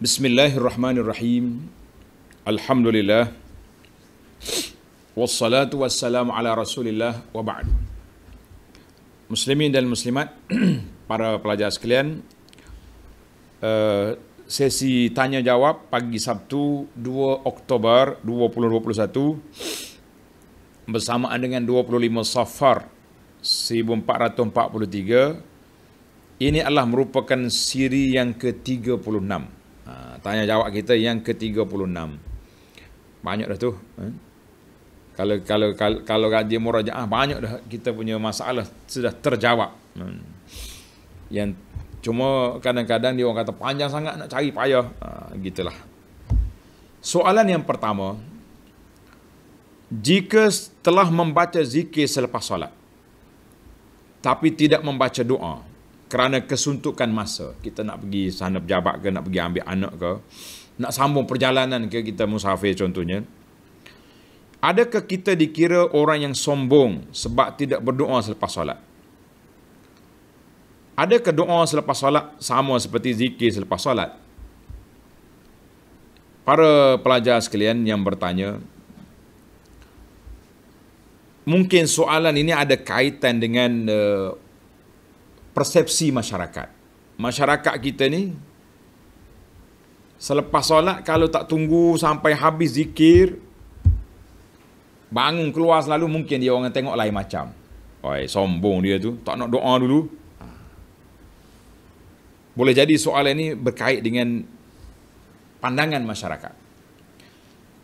Bismillahirrahmanirrahim. Alhamdulillah. Wassalatu wassalamu ala Rasulillah wa ba'd. Muslimin dan muslimat, para pelajar sekalian, eh, sesi tanya jawab pagi Sabtu 2 Oktober 2021 bersamaan dengan 25 Safar 1443 ini adalah merupakan siri yang ke-36 ha, tanya jawab kita yang ke-36 banyak dah tu eh? kalau kalau kalau kalau dia murajaah banyak dah kita punya masalah sudah terjawab hmm. yang cuma kadang-kadang dia orang kata panjang sangat nak cari payah ha, gitulah soalan yang pertama jika telah membaca zikir selepas solat tapi tidak membaca doa kerana kesuntukan masa. Kita nak pergi sana pejabat ke, nak pergi ambil anak ke, nak sambung perjalanan ke, kita musafir contohnya. Adakah kita dikira orang yang sombong sebab tidak berdoa selepas solat? Adakah doa selepas solat sama seperti zikir selepas solat? Para pelajar sekalian yang bertanya, mungkin soalan ini ada kaitan dengan eh, persepsi masyarakat. Masyarakat kita ni selepas solat kalau tak tunggu sampai habis zikir bangun keluar selalu mungkin dia orang tengok lain macam. Oi, sombong dia tu, tak nak doa dulu. Ha. Boleh jadi soalan ini berkait dengan pandangan masyarakat.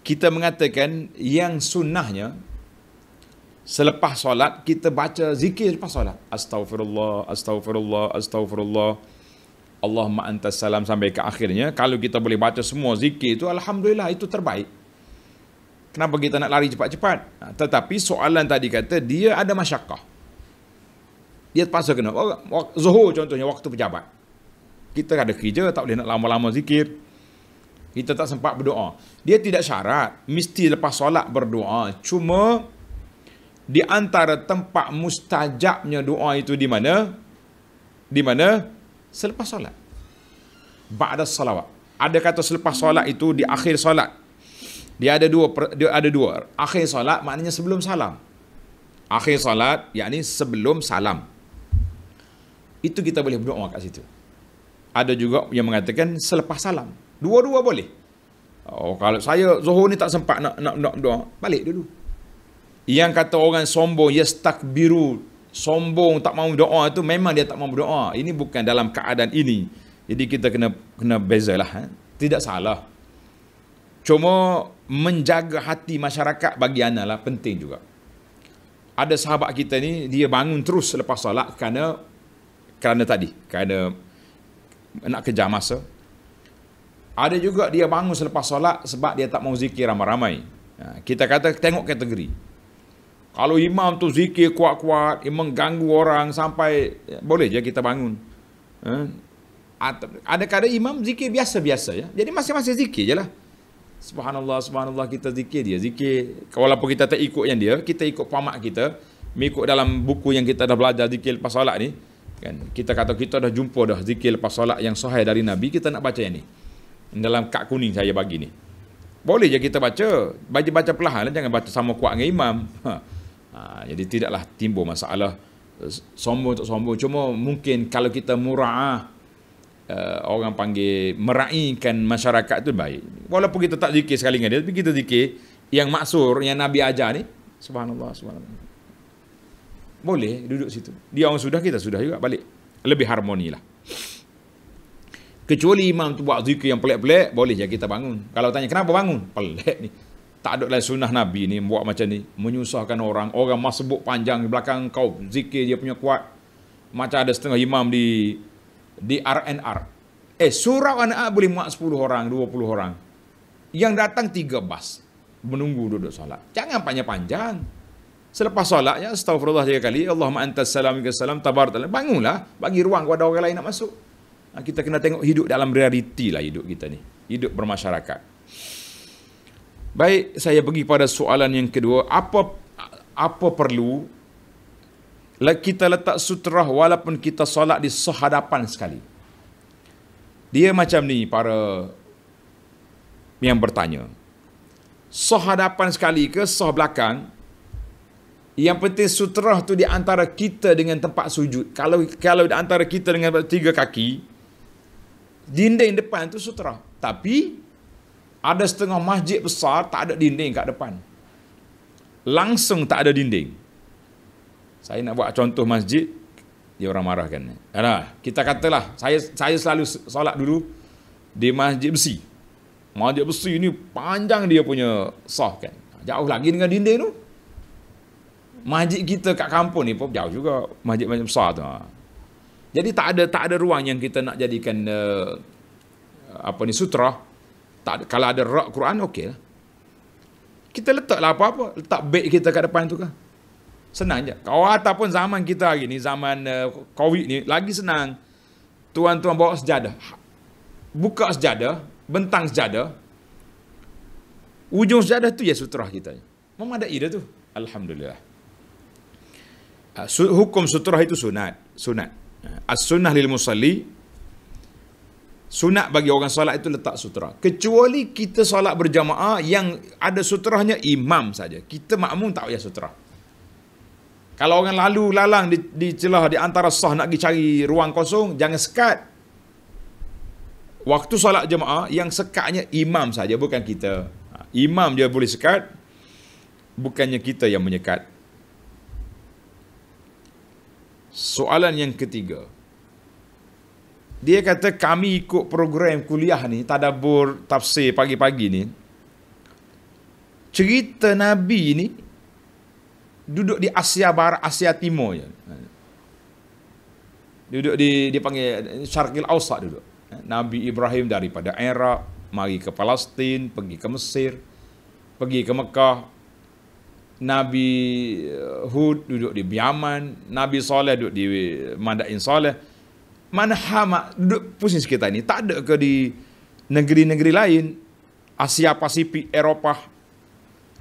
Kita mengatakan yang sunnahnya selepas solat kita baca zikir selepas solat Astaghfirullah, Astaghfirullah. astagfirullah Allahumma antas salam sampai ke akhirnya kalau kita boleh baca semua zikir itu alhamdulillah itu terbaik kenapa kita nak lari cepat-cepat tetapi soalan tadi kata dia ada masyakah dia terpaksa kena zuhur contohnya waktu pejabat kita ada kerja tak boleh nak lama-lama zikir kita tak sempat berdoa dia tidak syarat mesti lepas solat berdoa cuma di antara tempat mustajabnya doa itu di mana? Di mana? Selepas solat. Ba'da salawat. Ada kata selepas solat itu di akhir solat. Dia ada dua dia ada dua. Akhir solat maknanya sebelum salam. Akhir solat yakni sebelum salam. Itu kita boleh berdoa kat situ. Ada juga yang mengatakan selepas salam. Dua-dua boleh. Oh kalau saya zohor ni tak sempat nak nak nak doa, balik dulu yang kata orang sombong biru, sombong tak mau doa itu memang dia tak mau doa ini bukan dalam keadaan ini jadi kita kena kena bezalah eh? tidak salah cuma menjaga hati masyarakat bagi ana lah penting juga ada sahabat kita ni dia bangun terus selepas solat kerana kerana tadi kerana nak kejar masa ada juga dia bangun selepas solat sebab dia tak mau zikir ramai-ramai ha, kita kata tengok kategori kalau imam tu zikir kuat-kuat, imam mengganggu orang sampai ya, boleh je kita bangun. Ha? Ada kadang imam zikir biasa-biasa ya. Jadi masing-masing zikir je lah. Subhanallah, subhanallah kita zikir dia. Zikir, walaupun kita tak ikut yang dia, kita ikut pamak kita. Mengikut dalam buku yang kita dah belajar zikir lepas solat ni. Kan? Kita kata kita dah jumpa dah zikir lepas solat yang sahih dari Nabi, kita nak baca yang ni. Dalam kad kuning saya bagi ni. Boleh je kita baca. Baca-baca perlahan lah. Jangan baca sama kuat dengan imam. Ha. Ha, jadi tidaklah timbul masalah eh, sombong tak sombong. Cuma mungkin kalau kita murah, uh, eh, orang panggil meraihkan masyarakat itu baik. Walaupun kita tak zikir sekali dengan dia, tapi kita zikir yang maksur, yang Nabi ajar ni, subhanallah, subhanallah. Boleh duduk situ. Dia orang sudah, kita sudah juga balik. Lebih harmoni lah. Kecuali imam tu buat zikir yang pelik-pelik, boleh je kita bangun. Kalau tanya, kenapa bangun? Pelik ni tak ada lain sunnah Nabi ni buat macam ni. Menyusahkan orang. Orang masbuk panjang di belakang kau. Zikir dia punya kuat. Macam ada setengah imam di di RNR. Eh surau anak boleh muat 10 orang, 20 orang. Yang datang 3 bas. Menunggu duduk solat. Jangan panjang-panjang. Selepas solatnya, astagfirullah tiga kali. Allahumma antas salam, salam, tabar, talam. Bangunlah. Bagi ruang kepada orang lain nak masuk. Kita kena tengok hidup dalam realiti lah hidup kita ni. Hidup bermasyarakat. Baik, saya pergi pada soalan yang kedua. Apa apa perlu kita letak sutrah walaupun kita solat di sehadapan sekali? Dia macam ni para yang bertanya. Sehadapan sekali ke seh belakang? Yang penting sutrah tu di antara kita dengan tempat sujud. Kalau kalau di antara kita dengan tiga kaki, dinding depan tu sutrah. Tapi ada setengah masjid besar tak ada dinding kat depan. Langsung tak ada dinding. Saya nak buat contoh masjid dia orang marahkan. Alah, kita katalah saya saya selalu solat dulu di masjid besi. Masjid besi ini panjang dia punya sah kan. Jauh lagi dengan dinding tu. Masjid kita kat kampung ni pun jauh juga masjid macam besar tu. Ha. Jadi tak ada tak ada ruang yang kita nak jadikan uh, apa ni sutra tak ada, kalau ada rak Quran okey lah. Kita letak lah apa-apa, letak beg kita kat depan tu kan. Senang je. Kau ataupun zaman kita hari ni, zaman uh, Covid ni, lagi senang. Tuan-tuan bawa sejada Buka sejada bentang sejada Ujung sejada tu ya sutera kita. memang ada dia tu. Alhamdulillah. Uh, su- hukum sutera itu sunat. Sunat. Ah, as-sunnah lil musalli Sunat bagi orang solat itu letak sutera. Kecuali kita solat berjamaah yang ada suteranya imam saja. Kita makmum tak payah sutera. Kalau orang lalu lalang di, di celah di antara sah nak pergi cari ruang kosong, jangan sekat. Waktu solat jemaah yang sekatnya imam saja bukan kita. Ha, imam dia boleh sekat bukannya kita yang menyekat. Soalan yang ketiga, dia kata kami ikut program kuliah ni Tadabur tafsir pagi-pagi ni Cerita Nabi ni Duduk di Asia Barat, Asia Timur je Duduk di, dia panggil Syarqil Ausat duduk Nabi Ibrahim daripada Iraq Mari ke Palestin, pergi ke Mesir Pergi ke Mekah Nabi eh, Hud duduk di Yaman Nabi Saleh duduk di eh, Mandain Saleh mana hama duduk pusing sekitar ini tak ada ke di negeri-negeri lain Asia Pasifik Eropa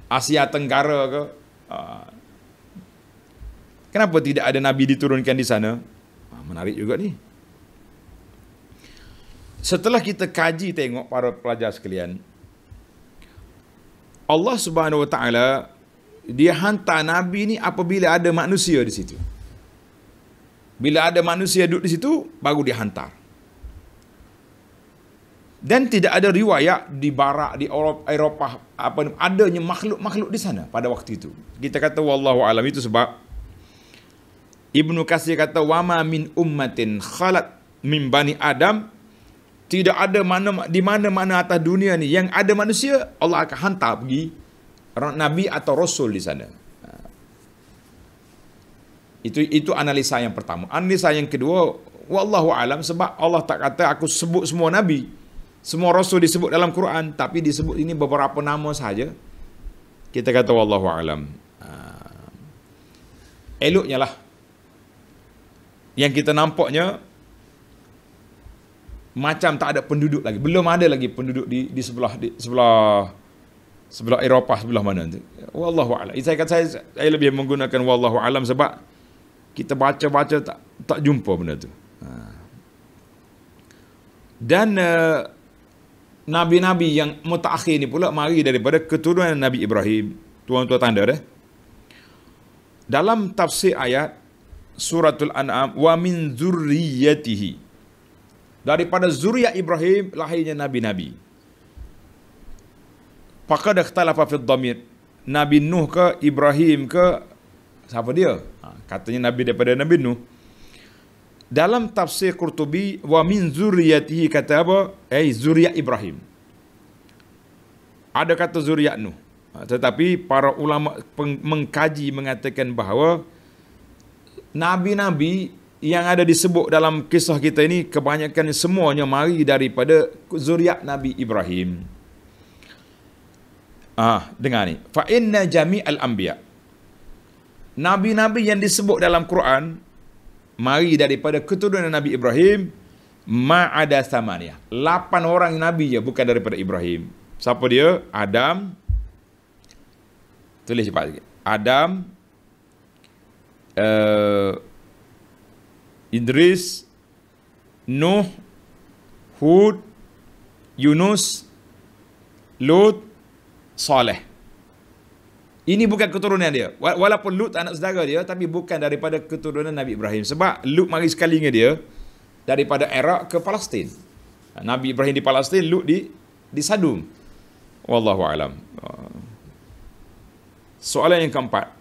Asia Tenggara ke ah. kenapa tidak ada nabi diturunkan di sana ah, menarik juga ni setelah kita kaji tengok para pelajar sekalian Allah Subhanahu Wa Taala dia hantar nabi ni apabila ada manusia di situ bila ada manusia duduk di situ, baru dia hantar. Dan tidak ada riwayat di barak, di Eropah, apa, adanya makhluk-makhluk di sana pada waktu itu. Kita kata, Wallahu alam itu sebab Ibnu Kasir kata, Wama min ummatin khalat min bani Adam, tidak ada mana di mana-mana atas dunia ni yang ada manusia Allah akan hantar pergi nabi atau rasul di sana itu itu analisa yang pertama. Analisa yang kedua, wallahu alam sebab Allah tak kata aku sebut semua nabi. Semua rasul disebut dalam Quran tapi disebut ini beberapa nama saja. Kita kata wallahu alam. Uh, eloknya lah. Yang kita nampaknya macam tak ada penduduk lagi. Belum ada lagi penduduk di, di sebelah di sebelah sebelah Eropah sebelah mana tu. Wallahu alam. Saya kata saya, saya lebih menggunakan wallahu alam sebab kita baca-baca tak tak jumpa benda tu. Ha. Dan uh, nabi-nabi yang mutakhir ni pula mari daripada keturunan Nabi Ibrahim. Tuan-tuan tanda dah. Dalam tafsir ayat Suratul An'am wa min zurriyatihi daripada zuriat Ibrahim lahirnya nabi-nabi. Pakar dah kata lapa fit damir. Nabi Nuh ke Ibrahim ke siapa dia? Ha, katanya Nabi daripada Nabi Nuh. Dalam tafsir Qurtubi, wa min zuriyatihi kata apa? Eh, zuriat Ibrahim. Ada kata zuriat Nuh. Ha, tetapi para ulama mengkaji mengatakan bahawa Nabi-Nabi yang ada disebut dalam kisah kita ini kebanyakan semuanya mari daripada zuriat Nabi Ibrahim. Ah, dengar ni. Fa inna jami' al-anbiya' nabi-nabi yang disebut dalam Quran mari daripada keturunan Nabi Ibrahim ma ada samania. Lapan orang nabi je bukan daripada Ibrahim. Siapa dia? Adam. Tulis cepat sikit. Adam uh, Idris Nuh Hud Yunus Lut Saleh. Ini bukan keturunan dia. Walaupun Lut anak saudara dia, tapi bukan daripada keturunan Nabi Ibrahim. Sebab Lut mari sekali dengan dia daripada Iraq ke Palestin. Nabi Ibrahim di Palestin, Lut di di Sadum. Wallahu alam. Soalan yang keempat.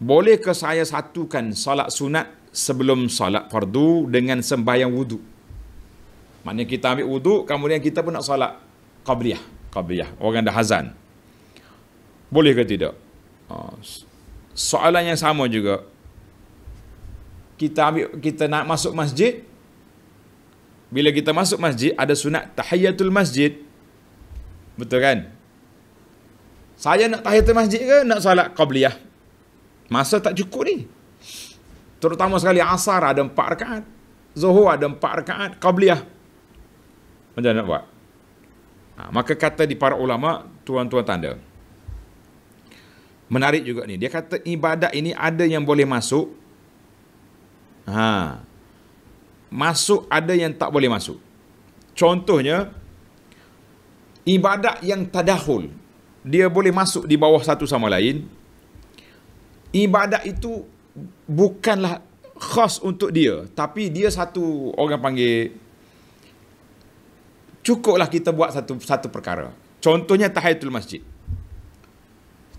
Bolehkah saya satukan salat sunat sebelum salat fardu dengan sembahyang wuduk? Maknanya kita ambil wuduk, kemudian kita pun nak salat qabliyah. Qabliyah. Orang dah hazan. Boleh ke tidak? Ah, soalan yang sama juga. Kita ambil, kita nak masuk masjid. Bila kita masuk masjid, ada sunat tahiyatul masjid. Betul kan? Saya nak tahiyatul masjid ke nak salat qabliyah? Masa tak cukup ni. Terutama sekali asar ada empat rakaat. Zuhur ada empat rakaat qabliyah. Macam mana nak buat? Ha, maka kata di para ulama, tuan-tuan tanda. -tuan menarik juga ni. Dia kata ibadat ini ada yang boleh masuk. Ha. Masuk ada yang tak boleh masuk. Contohnya ibadat yang tadahul. Dia boleh masuk di bawah satu sama lain. Ibadat itu bukanlah khas untuk dia, tapi dia satu orang panggil cukuplah kita buat satu satu perkara. Contohnya tahiyatul masjid.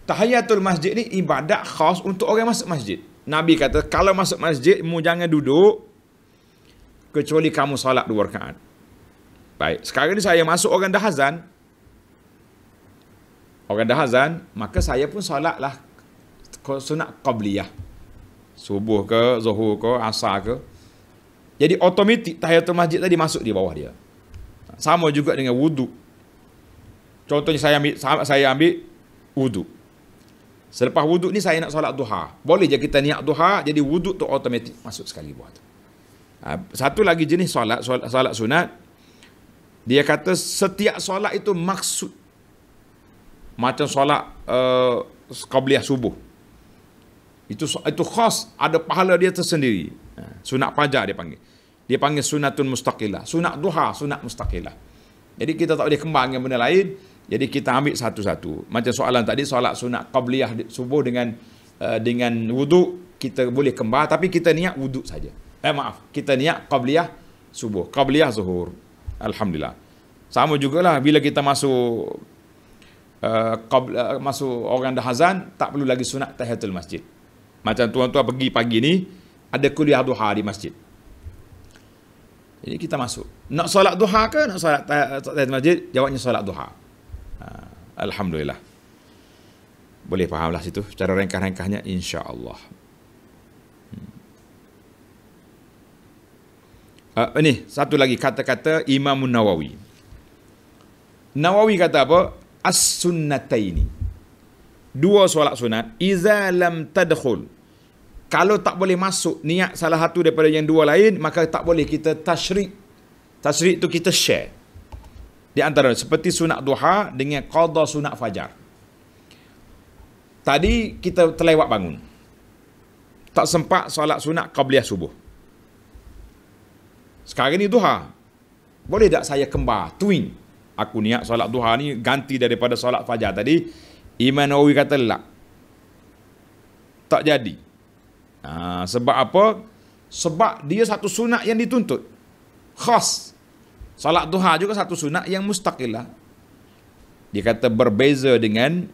Tahiyatul masjid ni ibadat khas untuk orang masuk masjid. Nabi kata, kalau masuk masjid, mu jangan duduk kecuali kamu salat dua rakaat. Baik, sekarang ni saya masuk orang dah azan. Orang dah azan, maka saya pun salatlah sunat qabliyah. Subuh ke, zuhur ke, asar ke. Jadi otomatik tahiyatul masjid tadi masuk di bawah dia. Sama juga dengan wuduk. Contohnya saya ambil, saya ambil wuduk. Selepas wuduk ni saya nak solat duha. Boleh je kita niat duha, jadi wuduk tu automatik masuk sekali buat. Ha, satu lagi jenis solat, solat, solat sunat. Dia kata setiap solat itu maksud. Macam solat uh, qabliyah subuh. Itu itu khas, ada pahala dia tersendiri. Ha, sunat pajak dia panggil. Dia panggil sunatun mustaqilah. Sunat duha, sunat mustaqilah. Jadi kita tak boleh kembang yang benda lain. Jadi kita ambil satu-satu. Macam soalan tadi, solat sunat qabliyah subuh dengan uh, dengan wudu kita boleh kembali tapi kita niat wudu saja. Eh maaf, kita niat qabliyah subuh, qabliyah zuhur. Alhamdulillah. Sama jugalah bila kita masuk uh, eh, qabla, uh, eh, masuk orang dah azan, tak perlu lagi sunat tahiyatul masjid. Macam tuan-tuan pergi pagi ni, ada kuliah duha di masjid. Jadi kita masuk. Nak solat duha ke nak solat tahiyatul masjid? Jawabnya solat duha. Alhamdulillah. Boleh fahamlah situ. Cara rengkah-rengkahnya, insyaAllah. Uh, ini satu lagi kata-kata Imam Nawawi. Nawawi kata apa? As-sunnataini. Dua solat sunat. Iza lam tadkhul. Kalau tak boleh masuk niat salah satu daripada yang dua lain, maka tak boleh kita tashrik. Tashrik tu kita share. Di antara seperti sunat duha dengan qada sunat fajar. Tadi kita terlewat bangun. Tak sempat solat sunat qabliyah subuh. Sekarang ni duha. Boleh tak saya kembar twin? Aku niat solat duha ni ganti daripada solat fajar tadi. Imam Nawawi kata lah. Tak jadi. Ha, sebab apa? Sebab dia satu sunat yang dituntut. Khas. Salat duha juga satu sunat yang mustaqilah. Dia kata berbeza dengan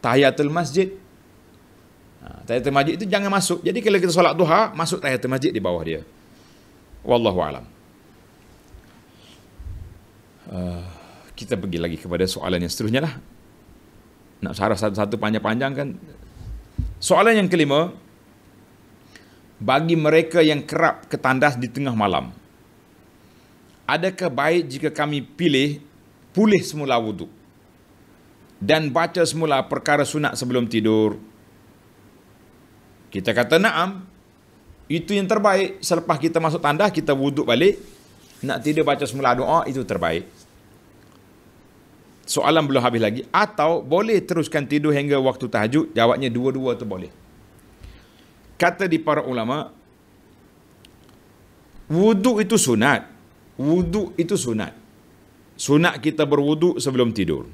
tahiyatul masjid. Ha, tahiyatul masjid itu jangan masuk. Jadi kalau kita solat duha, masuk tahiyatul masjid di bawah dia. Wallahu alam. Uh, kita pergi lagi kepada soalan yang seterusnya lah. Nak syarah satu-satu panjang-panjang kan. Soalan yang kelima, bagi mereka yang kerap ketandas di tengah malam adakah baik jika kami pilih pulih semula wudu dan baca semula perkara sunat sebelum tidur kita kata naam itu yang terbaik selepas kita masuk tandas kita wuduk balik nak tidur baca semula doa itu terbaik soalan belum habis lagi atau boleh teruskan tidur hingga waktu tahajud jawabnya dua-dua tu boleh kata di para ulama wuduk itu sunat Wudu itu sunat. Sunat kita berwudu sebelum tidur.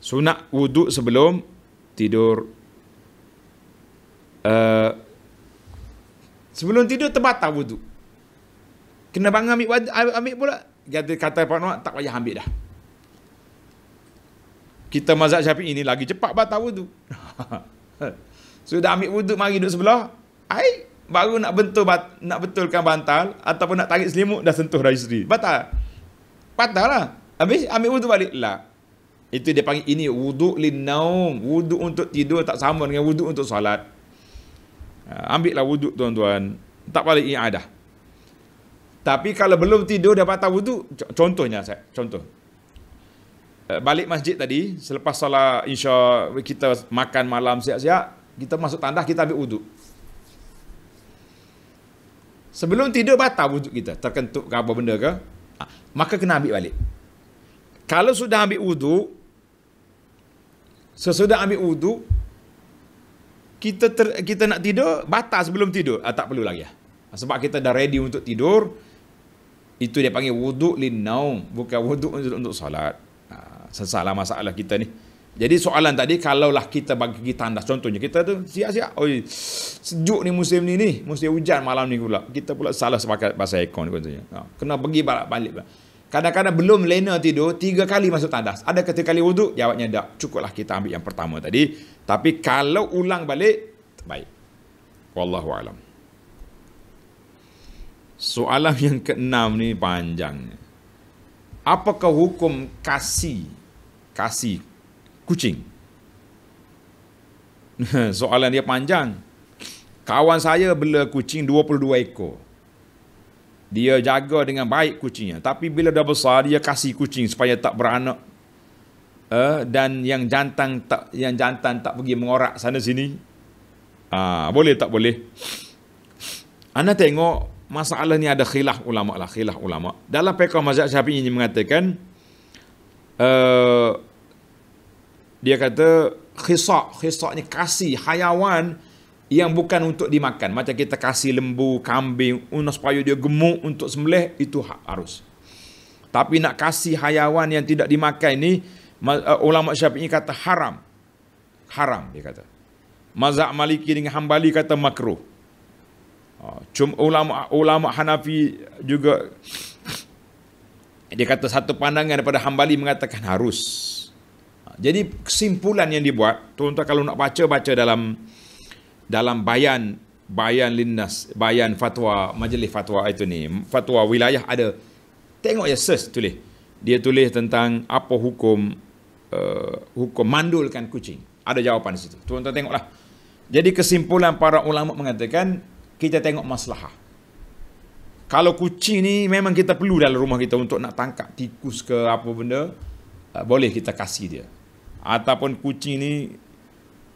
Sunat wudu sebelum tidur. Uh, sebelum tidur terbatal wuduk. Kena bangun ambil, wad? ambil pula. Kata, kata Pak Noah, tak payah ambil dah. Kita mazhab syafi'i ini lagi cepat batal wudu. Sudah so, ambil wuduk, mari duduk sebelah. Air baru nak bentuk nak betulkan bantal ataupun nak tarik selimut dah sentuh dah isteri. Batal. Batal lah. Habis ambil wudu balik lah. Itu dia panggil ini wudu linnaum. Wudu untuk tidur tak sama dengan wudu untuk solat. Ha, ambil lah wudu tuan-tuan. Tak balik i'adah. Tapi kalau belum tidur dah batal wudu. Contohnya saya. Contoh. Eh, balik masjid tadi. Selepas solat insya kita makan malam siap-siap. Kita masuk tandas kita ambil wudu. Sebelum tidur batal wuduk kita. Terkentuk ke apa benda ke. Ha. Maka kena ambil balik. Kalau sudah ambil wuduk. Sesudah ambil wuduk. Kita ter, kita nak tidur. batas sebelum tidur. Ha, tak perlu lagi. ya. Sebab kita dah ready untuk tidur. Itu dia panggil wuduk linnaum. Bukan wuduk untuk, untuk solat. Ha. Sesalah masalah kita ni. Jadi soalan tadi kalaulah kita bagi tanda contohnya kita tu siap-siap oi sejuk ni musim ni ni musim hujan malam ni pula kita pula salah sepakat bahasa ekon contohnya ha. kena pergi balik balik kadang-kadang belum lena tidur tiga kali masuk tandas ada ketika kali wuduk jawabnya tak cukuplah kita ambil yang pertama tadi tapi kalau ulang balik baik wallahu alam soalan yang keenam ni panjangnya, apakah hukum kasih kasih kucing. Soalan dia panjang. Kawan saya bela kucing 22 ekor. Dia jaga dengan baik kucingnya. Tapi bila dah besar, dia kasih kucing supaya tak beranak. Uh, dan yang jantan tak yang jantan tak pergi mengorak sana sini. Uh, boleh tak boleh? Anda tengok masalah ni ada khilaf ulama lah khilaf ulama. Dalam fiqh mazhab Syafi'i ini mengatakan uh, dia kata khisak khisak ni kasih hayawan yang bukan untuk dimakan macam kita kasih lembu kambing unas payu dia gemuk untuk sembelih itu harus tapi nak kasih hayawan yang tidak dimakan ni uh, ulama Syafi'i kata haram haram dia kata mazak Maliki dengan Hambali kata makruh ah, cuma ulama ulama Hanafi juga dia kata satu pandangan daripada Hambali mengatakan harus jadi kesimpulan yang dibuat, tuan-tuan kalau nak baca baca dalam dalam bayan bayan linnas, bayan fatwa majlis fatwa itu ni, fatwa wilayah ada tengok ya search tulis. Dia tulis tentang apa hukum uh, hukum mandulkan kucing. Ada jawapan di situ. Tuan-tuan tengoklah. Jadi kesimpulan para ulama mengatakan kita tengok masalah. Kalau kucing ni memang kita perlu dalam rumah kita untuk nak tangkap tikus ke apa benda, eh, boleh kita kasih dia ataupun kucing ni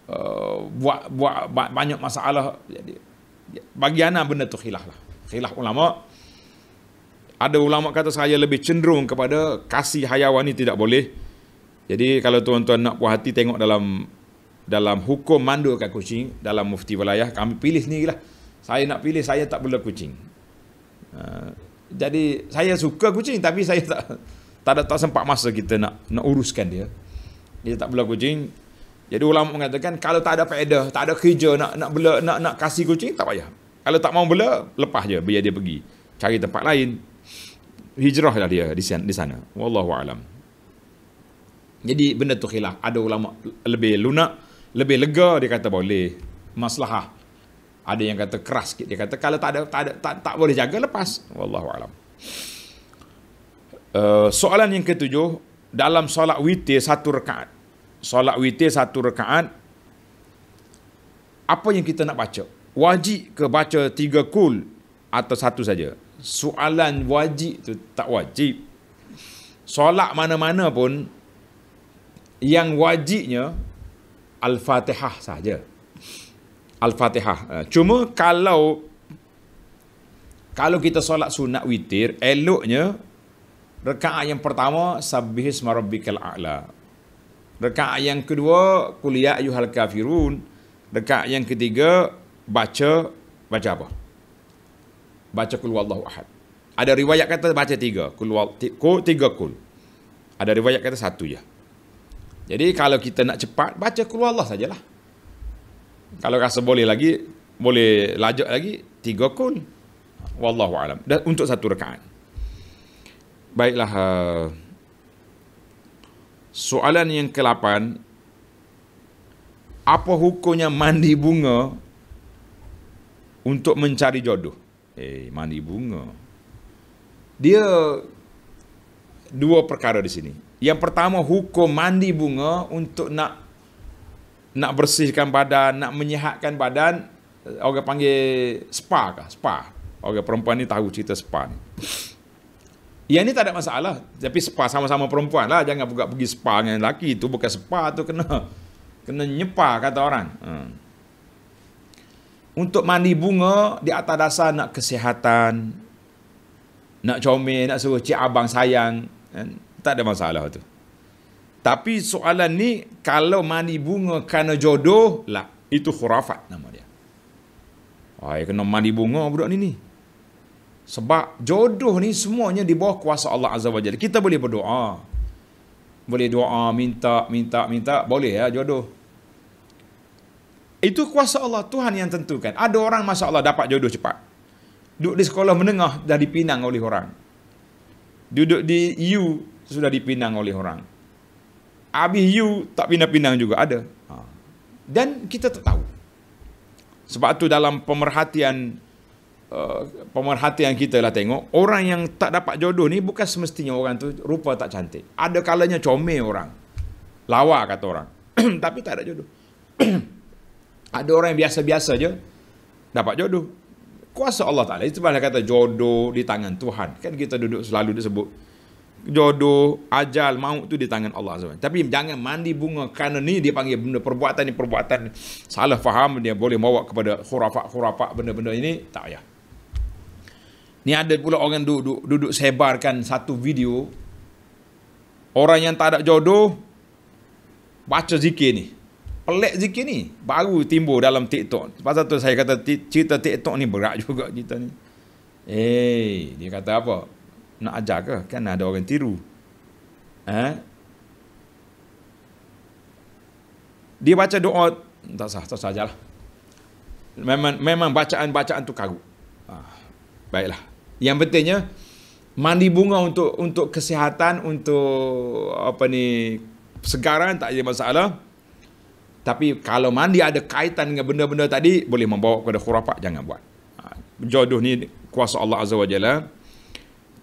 uh, buat buat banyak masalah jadi bagi ana benda tu khilaf lah khilaf ulama ada ulama kata saya lebih cenderung kepada kasih hayawan ni tidak boleh jadi kalau tuan-tuan nak puas hati tengok dalam dalam hukum mandu kat kucing dalam mufti wilayah kami pilih ni lah. saya nak pilih saya tak boleh kucing uh, jadi saya suka kucing tapi saya tak tak ada tak sempat masa kita nak nak uruskan dia dia tak bela kucing. Jadi ulama mengatakan kalau tak ada faedah, tak ada kerja nak nak bela nak nak kasih kucing tak payah. Kalau tak mau bela, lepas je biar dia pergi. Cari tempat lain. Hijrahlah dia di sana. Di sana. Wallahu alam. Jadi benda tu khilaf. Ada ulama lebih lunak, lebih lega dia kata boleh. Maslahah. Ada yang kata keras sikit dia kata kalau tak ada tak ada, tak, tak boleh jaga lepas. Wallahu alam. Uh, soalan yang ketujuh dalam solat witir satu rakaat solat witir satu rekaat apa yang kita nak baca wajib ke baca tiga kul atau satu saja soalan wajib tu tak wajib solat mana-mana pun yang wajibnya al-fatihah saja al-fatihah eh, cuma kalau kalau kita solat sunat witir eloknya rekaat yang pertama sabbihis marabbikal a'la Rekaat yang kedua, kuliah ya ayuhal kafirun. Rekaat yang ketiga, baca, baca apa? Baca kul wallahu ahad. Ada riwayat kata baca tiga. Kul wal, tiga kul. Ada riwayat kata satu je. Jadi kalau kita nak cepat, baca kul wallah sajalah. Kalau rasa boleh lagi, boleh lajak lagi, tiga kul. Wallahu alam. Dan untuk satu rekaat. Baiklah. Uh, Soalan yang ke-8 apa hukumnya mandi bunga untuk mencari jodoh? Eh, mandi bunga. Dia dua perkara di sini. Yang pertama hukum mandi bunga untuk nak nak bersihkan badan, nak menyehatkan badan, eh, orang panggil spa kah? Spa. Orang perempuan ni tahu cerita spa ni. Yang ni tak ada masalah. Tapi spa sama-sama perempuan lah. Jangan buka pergi spa dengan lelaki. Itu bukan spa tu kena. Kena nyepa kata orang. Hmm. Untuk mandi bunga di atas dasar nak kesihatan. Nak comel, nak suruh cik abang sayang. Kan? Tak ada masalah tu. Tapi soalan ni kalau mandi bunga kerana jodoh lah. Itu khurafat nama dia. Wah, ya, kena mandi bunga budak ni ni. Sebab jodoh ni semuanya di bawah kuasa Allah Azza wa Jalla. Kita boleh berdoa. Boleh doa, minta, minta, minta. Boleh ya jodoh. Itu kuasa Allah Tuhan yang tentukan. Ada orang masa Allah dapat jodoh cepat. Duduk di sekolah menengah dah dipinang oleh orang. Duduk di U sudah dipinang oleh orang. Habis U tak pinang-pinang juga ada. Ha. Dan kita tak tahu. Sebab itu dalam pemerhatian Eh, yang kita lah tengok orang yang tak dapat jodoh ni bukan semestinya orang tu rupa tak cantik ada kalanya comel orang lawa kata orang tapi tak ada jodoh ada orang yang biasa-biasa je dapat jodoh kuasa Allah Ta'ala itu malah kata jodoh di tangan Tuhan kan kita duduk selalu disebut jodoh, ajal, maut tu di tangan Allah SWT. Tapi jangan mandi bunga kerana ni dia panggil benda perbuatan ni perbuatan salah faham dia boleh bawa kepada khurafat-khurafat benda-benda ini tak payah. Ni ada pula orang duduk duduk sebarkan satu video. Orang yang tak ada jodoh baca zikir ni. Pelik zikir ni baru timbul dalam TikTok. Pasal tu saya kata cerita TikTok ni berat juga cerita ni. Eh, hey, dia kata apa? Nak ajar ke? Kan ada orang tiru. Ha? Dia baca doa tak sah, tak sah ajalah. Memang memang bacaan-bacaan tu karut. Ah, baiklah. Yang pentingnya mandi bunga untuk untuk kesihatan untuk apa ni segaran tak ada masalah. Tapi kalau mandi ada kaitan dengan benda-benda tadi boleh membawa kepada khurafat jangan buat. Ha, jodoh ni kuasa Allah Azza wa Jalla.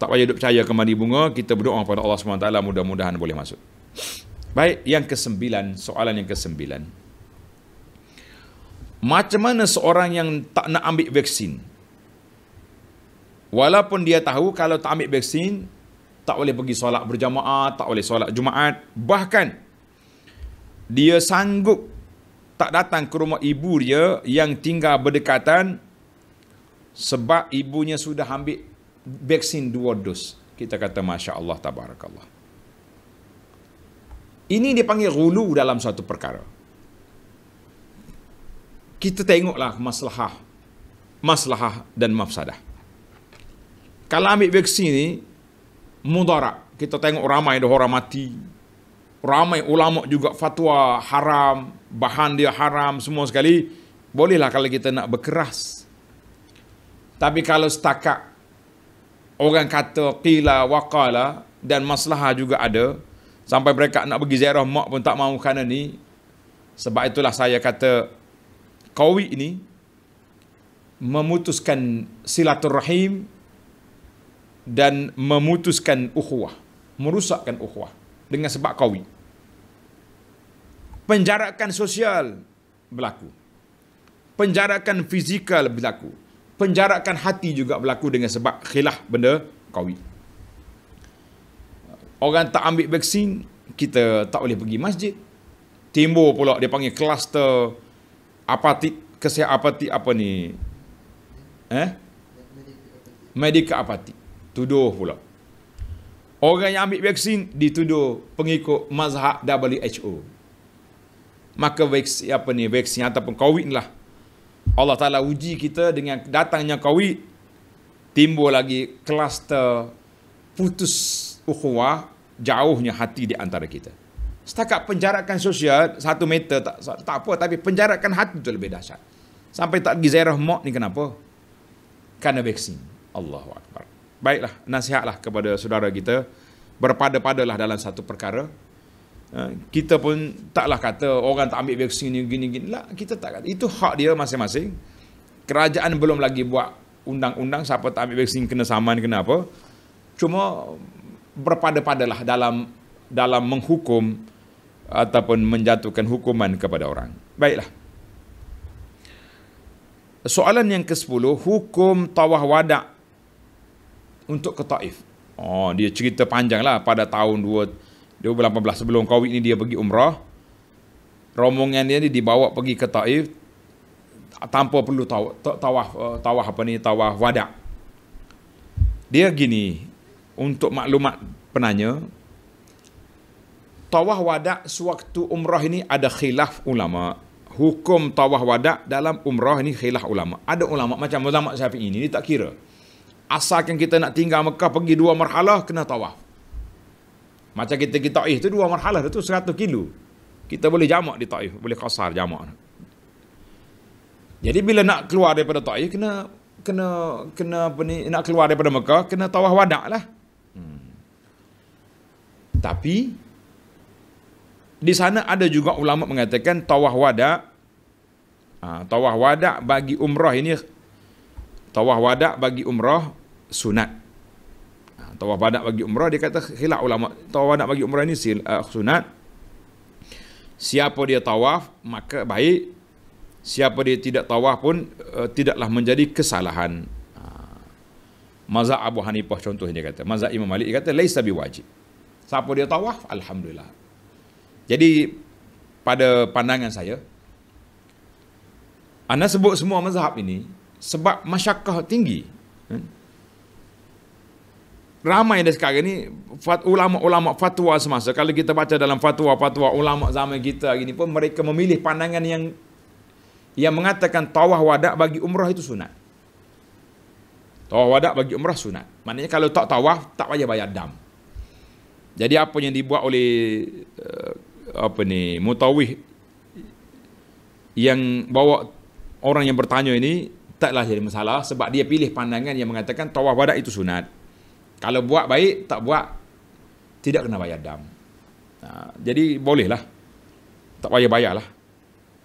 Tak payah duduk percaya ke mandi bunga, kita berdoa kepada Allah SWT, mudah-mudahan boleh masuk. Baik, yang kesembilan, soalan yang kesembilan. Macam mana seorang yang tak nak ambil vaksin? Walaupun dia tahu kalau tak ambil vaksin, tak boleh pergi solat berjamaah, tak boleh solat Jumaat. Bahkan, dia sanggup tak datang ke rumah ibu dia yang tinggal berdekatan sebab ibunya sudah ambil vaksin dua dos. Kita kata Masya Allah Tabarakallah. Ini dia panggil gulu dalam satu perkara. Kita tengoklah masalah, masalah dan mafsadah kalau ambil vaksin ni mudarat kita tengok ramai dah orang mati ramai ulama juga fatwa haram bahan dia haram semua sekali bolehlah kalau kita nak berkeras tapi kalau setakat orang kata qila waqala dan masalah juga ada sampai mereka nak pergi ziarah mak pun tak mahu kerana ni sebab itulah saya kata kawi ini memutuskan silaturahim dan memutuskan ukhuwah merusakkan ukhuwah dengan sebab kawi penjarakan sosial berlaku penjarakan fizikal berlaku penjarakan hati juga berlaku dengan sebab khilaf benda kawi orang tak ambil vaksin kita tak boleh pergi masjid timbul pula dia panggil kluster apatit kesihatan apatit apa ni eh medik apatit tuduh pula. Orang yang ambil vaksin dituduh pengikut mazhab WHO. Maka vaksin apa ni vaksin ataupun COVID lah. Allah Ta'ala uji kita dengan datangnya COVID. Timbul lagi kluster putus ukhuwah jauhnya hati di antara kita. Setakat penjarakan sosial satu meter tak, tak apa tapi penjarakan hati itu lebih dahsyat. Sampai tak pergi zairah mok ni kenapa? Kerana vaksin. Allahu Akbar baiklah nasihatlah kepada saudara kita berpada-padalah dalam satu perkara ha, kita pun taklah kata orang tak ambil vaksin ni gini gini lah kita tak kata itu hak dia masing-masing kerajaan belum lagi buat undang-undang siapa tak ambil vaksin kena saman kena apa cuma berpada-padalah dalam dalam menghukum ataupun menjatuhkan hukuman kepada orang baiklah Soalan yang ke-10, hukum tawah wadak untuk ke Taif. Oh, dia cerita panjang lah pada tahun 2018 sebelum Covid ni dia pergi umrah. Rombongan dia ni dibawa pergi ke Taif tanpa perlu tawaf tawaf, eh, tawaf apa ni tawaf wada. Dia gini untuk maklumat penanya tawaf wada sewaktu umrah ini ada khilaf ulama hukum tawaf wada dalam umrah ini khilaf ulama ada ulama macam ulama Syafi'i ini, ini tak kira Asalkan kita nak tinggal Mekah pergi dua marhalah, kena tawaf. Macam kita kita Taif tu dua marhalah, tu seratus kilo. Kita boleh jamak di Taif, boleh kasar jamak. Jadi bila nak keluar daripada Taif, kena kena kena apa ni, nak keluar daripada Mekah, kena tawaf wadah. lah. Hmm. Tapi, di sana ada juga ulama mengatakan tawah wadak ha, tawah wadak bagi umrah ini tawah wadak bagi umrah sunat ha, tawaf badak bagi umrah dia kata khilaf ulama tawaf badak bagi umrah ini eh, sunat siapa dia tawaf maka baik siapa dia tidak tawaf pun uh, tidaklah menjadi kesalahan uh, mazhab Abu Hanifah contohnya dia kata mazhab Imam Malik dia kata laisa wajib siapa dia tawaf alhamdulillah jadi pada pandangan saya anda sebut semua mazhab ini sebab masyarakat tinggi hmm? ramai ada sekarang ni ulama-ulama fatwa semasa kalau kita baca dalam fatwa-fatwa ulama zaman kita hari pun mereka memilih pandangan yang yang mengatakan tawah wadak bagi umrah itu sunat. Tawah wadak bagi umrah sunat. Maknanya kalau tak tawah tak payah bayar dam. Jadi apa yang dibuat oleh eh, apa ni mutawih yang bawa orang yang bertanya ini taklah jadi masalah sebab dia pilih pandangan yang mengatakan tawah wadak itu sunat. Kalau buat baik, tak buat, tidak kena bayar dam. Ha, jadi bolehlah. Tak payah lah.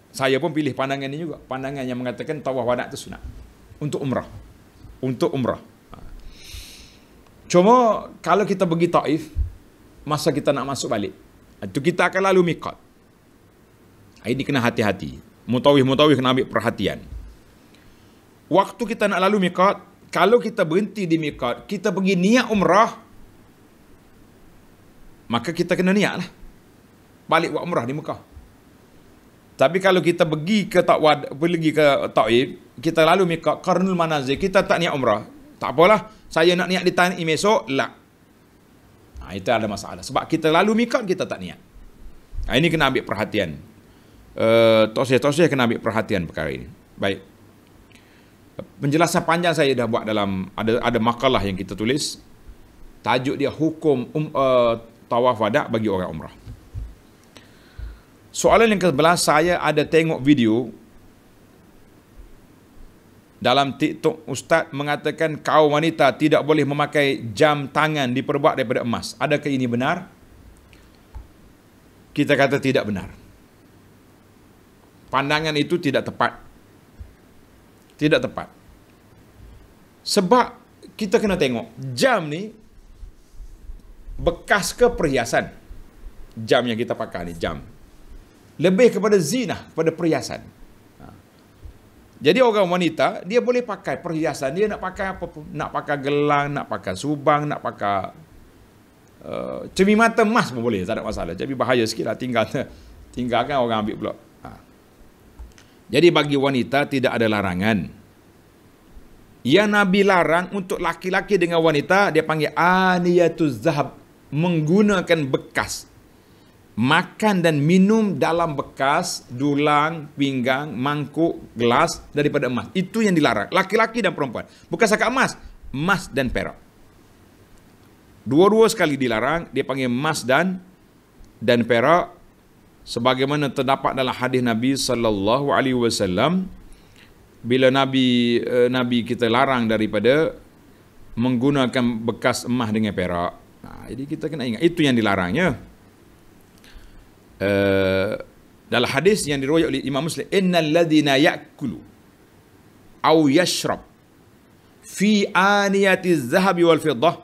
Saya pun pilih pandangan ini juga. Pandangan yang mengatakan tawaf wadah itu sunat. Untuk umrah. Untuk umrah. Ha. Cuma kalau kita pergi ta'if, masa kita nak masuk balik, itu kita akan lalu mikot. Ha, ini kena hati-hati. Mutawih-mutawih kena ambil perhatian. Waktu kita nak lalu mikot, kalau kita berhenti di mikot, kita pergi niat umrah, maka kita kena niat lah. Balik buat umrah di Mekah. Tapi kalau kita pergi ke Taqwad, pergi ke Taqib, kita lalu mikot, karnul manazir, kita tak niat umrah. Tak apalah, saya nak niat di tanah esok, lah. Ha, itu ada masalah. Sebab kita lalu mikot, kita tak niat. Ha, ini kena ambil perhatian. Uh, eh, tosih-tosih kena ambil perhatian perkara ini. Baik penjelasan panjang saya dah buat dalam ada ada makalah yang kita tulis tajuk dia hukum um, uh, tawaf wada bagi orang umrah. Soalan yang ke-11 saya ada tengok video dalam TikTok ustaz mengatakan kaum wanita tidak boleh memakai jam tangan diperbuat daripada emas. Adakah ini benar? Kita kata tidak benar. Pandangan itu tidak tepat tidak tepat. Sebab kita kena tengok jam ni bekas ke perhiasan jam yang kita pakai ni jam lebih kepada zina kepada perhiasan ha. jadi orang wanita dia boleh pakai perhiasan dia nak pakai apa pun nak pakai gelang nak pakai subang nak pakai uh, eh, cermin mata emas pun boleh tak ada masalah jadi bahaya sikit lah tinggal tinggalkan orang ambil pula jadi bagi wanita tidak ada larangan. Yang Nabi larang untuk laki-laki dengan wanita, dia panggil aniyatul zahab. Menggunakan bekas. Makan dan minum dalam bekas, dulang, pinggang, mangkuk, gelas daripada emas. Itu yang dilarang. Laki-laki dan perempuan. Bukan sakat emas. Emas dan perak. Dua-dua sekali dilarang, dia panggil emas dan dan perak sebagaimana terdapat dalam hadis Nabi sallallahu alaihi wasallam bila Nabi eh, Nabi kita larang daripada menggunakan bekas emas dengan perak. Nah, jadi kita kena ingat itu yang dilarangnya. Uh, dalam hadis yang diriwayatkan oleh Imam Muslim, "Innal ladzina ya'kulu aw yashrab fi aniyati zahabi wal fiddah"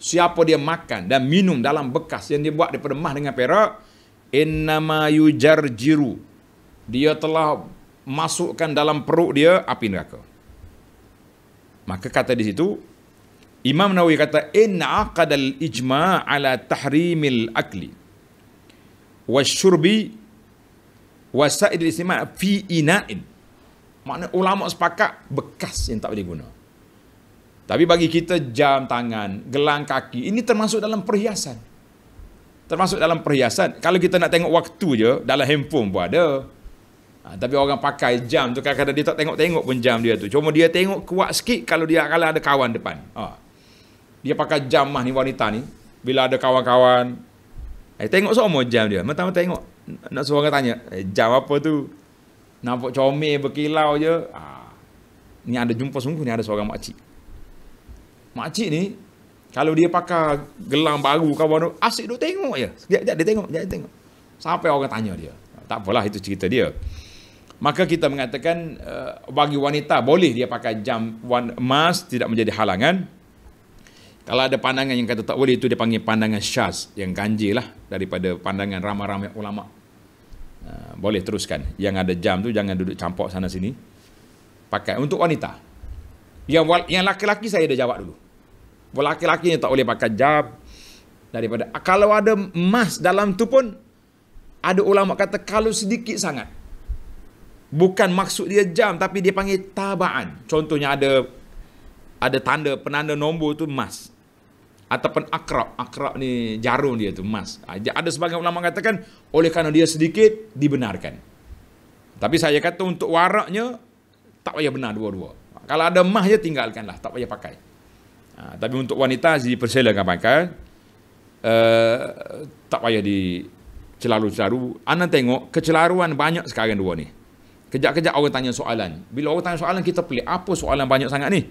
Siapa dia makan dan minum dalam bekas yang dia buat daripada emas dengan perak, innama jiru, dia telah masukkan dalam perut dia api neraka maka kata di situ Imam Nawawi kata in aqadal ijma' ala tahrimil akli wasyurbi wa sa'id istima' fi ina'in makna ulama sepakat bekas yang tak boleh guna tapi bagi kita jam tangan gelang kaki ini termasuk dalam perhiasan Termasuk dalam perhiasan. Kalau kita nak tengok waktu je, dalam handphone pun ada. Ha, tapi orang pakai jam tu, kadang-kadang dia tak tengok-tengok pun jam dia tu. Cuma dia tengok kuat sikit kalau dia kalau ada kawan depan. Ha. Dia pakai jam mah ni wanita ni. Bila ada kawan-kawan. Eh, tengok semua jam dia. Mentang mentang tengok. Nak suruh orang tanya. Eh, jam apa tu? Nampak comel berkilau je. Ha. Ni ada jumpa sungguh ni ada seorang makcik. Makcik ni kalau dia pakai gelang baru kau baru asyik duk tengok ya. Sekejap dia tengok, dia tengok. Sampai orang tanya dia. Tak apalah itu cerita dia. Maka kita mengatakan uh, bagi wanita boleh dia pakai jam wan, emas tidak menjadi halangan. Kalau ada pandangan yang kata tak boleh itu dia panggil pandangan syaz yang ganjil lah daripada pandangan ramai-ramai ulama. Uh, boleh teruskan. Yang ada jam tu jangan duduk campur sana sini. Pakai untuk wanita. Yang yang laki-laki saya dah jawab dulu lelaki-lelaki tak boleh pakai jam daripada kalau ada emas dalam tu pun ada ulama kata kalau sedikit sangat bukan maksud dia jam tapi dia panggil tabaan contohnya ada ada tanda penanda nombor tu emas ataupun akrab akrab ni jarum dia tu emas ah, ada sebagian ulama katakan oleh kerana dia sedikit dibenarkan tapi saya kata untuk waraknya tak payah benar dua-dua kalau ada emas je tinggalkanlah tak payah pakai Ha, tapi untuk wanita dipersilakan makan. Uh, eh, tak payah di celaru-celaru. Anak tengok kecelaruan banyak sekarang dua ni. Kejap-kejap orang tanya soalan. Bila orang tanya soalan, kita pelik. Apa soalan banyak sangat ni?